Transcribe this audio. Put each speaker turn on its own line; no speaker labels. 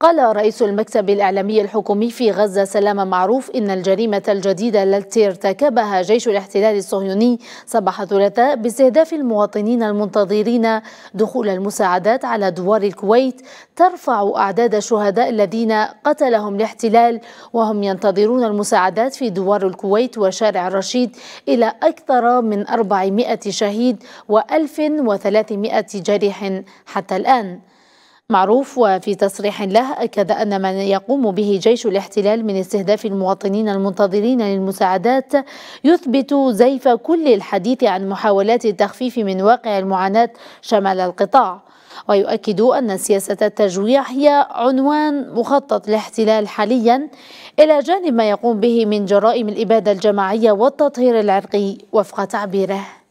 قال رئيس المكتب الإعلامي الحكومي في غزة سلام معروف إن الجريمة الجديدة التي ارتكبها جيش الاحتلال الصهيوني صباح الثلاثاء باستهداف المواطنين المنتظرين دخول المساعدات على دوار الكويت ترفع أعداد الشهداء الذين قتلهم الاحتلال وهم ينتظرون المساعدات في دوار الكويت وشارع الرشيد إلى أكثر من 400 شهيد و 1300 جريح حتى الآن معروف وفي تصريح له أكد أن ما يقوم به جيش الاحتلال من استهداف المواطنين المنتظرين للمساعدات يثبت زيف كل الحديث عن محاولات التخفيف من واقع المعاناة شمال القطاع ويؤكد أن سياسة التجويع هي عنوان مخطط الاحتلال حاليا إلى جانب ما يقوم به من جرائم الإبادة الجماعية والتطهير العرقي وفق تعبيره